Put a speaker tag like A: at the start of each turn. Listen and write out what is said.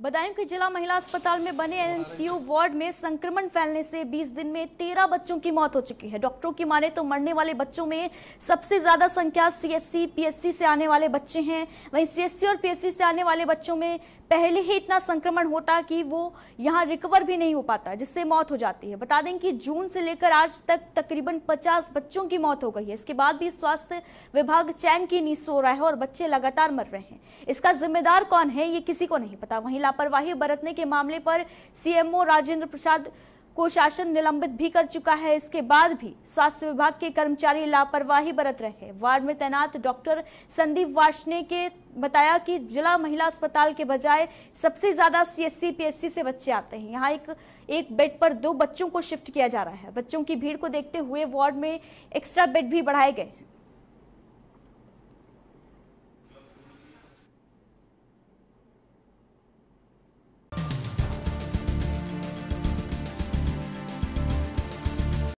A: बदायूं के जिला महिला अस्पताल में बने एनसीयू वार्ड में संक्रमण फैलने से 20 दिन में 13 बच्चों की मौत हो चुकी है डॉक्टरों की माने तो मरने वाले बच्चों में सबसे ज्यादा संख्या सीएससी पीएससी से आने वाले बच्चे हैं वहीं सीएससी और पीएससी से आने वाले बच्चों में पहले ही इतना संक्रमण होता कि वो यहाँ रिकवर भी नहीं हो पाता जिससे मौत हो जाती है बता दें कि जून से लेकर आज तक तकरीबन पचास बच्चों की मौत हो गई है इसके बाद भी स्वास्थ्य विभाग चैन की नींद सो रहा है और बच्चे लगातार मर रहे हैं इसका जिम्मेदार कौन है ये किसी को नहीं पता वहीं लापरवाही बरतने के मामले पर सीएमओ राजेंद्र प्रसाद को शासन निलंबित भी कर चुका है इसके बाद भी स्वास्थ्य विभाग के कर्मचारी लापरवाही बरत रहे हैं वार्ड में तैनात डॉक्टर संदीप वाशने के बताया कि जिला महिला अस्पताल के बजाय सबसे ज्यादा सीएससी पीएससी से बच्चे आते हैं यहाँ एक एक बेड पर दो बच्चों को शिफ्ट किया जा रहा है बच्चों की भीड़ को देखते हुए वार्ड में एक्स्ट्रा बेड भी बढ़ाए गए हैं